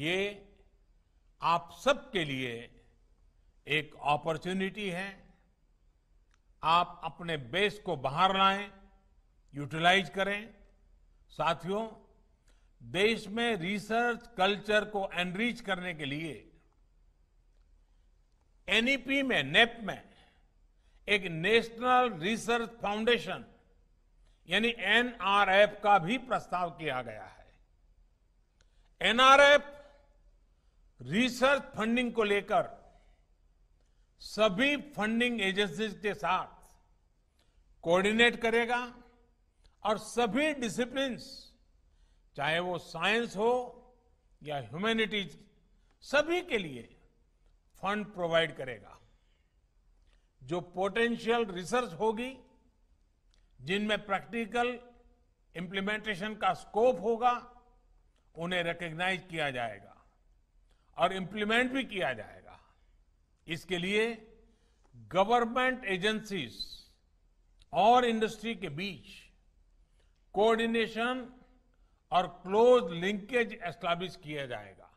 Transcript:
ये आप सबके लिए एक अपॉर्चुनिटी है आप अपने बेस को बाहर लाएं यूटिलाइज करें साथियों देश में रिसर्च कल्चर को एनरीच करने के लिए एनईपी e में नेप e में एक नेशनल रिसर्च फाउंडेशन यानी एनआरएफ का भी प्रस्ताव किया गया है एनआरएफ रिसर्च फंडिंग को लेकर सभी फंडिंग एजेंसीज के साथ कोऑर्डिनेट करेगा और सभी डिसिप्लिन चाहे वो साइंस हो या ह्यूमैनिटीज सभी के लिए फंड प्रोवाइड करेगा जो पोटेंशियल रिसर्च होगी जिनमें प्रैक्टिकल इम्प्लीमेंटेशन का स्कोप होगा उन्हें रिकग्नाइज किया जाएगा और इम्प्लीमेंट भी किया जाएगा इसके लिए गवर्नमेंट एजेंसीज और इंडस्ट्री के बीच कोऑर्डिनेशन और क्लोज लिंकेज एस्टाब्लिश किया जाएगा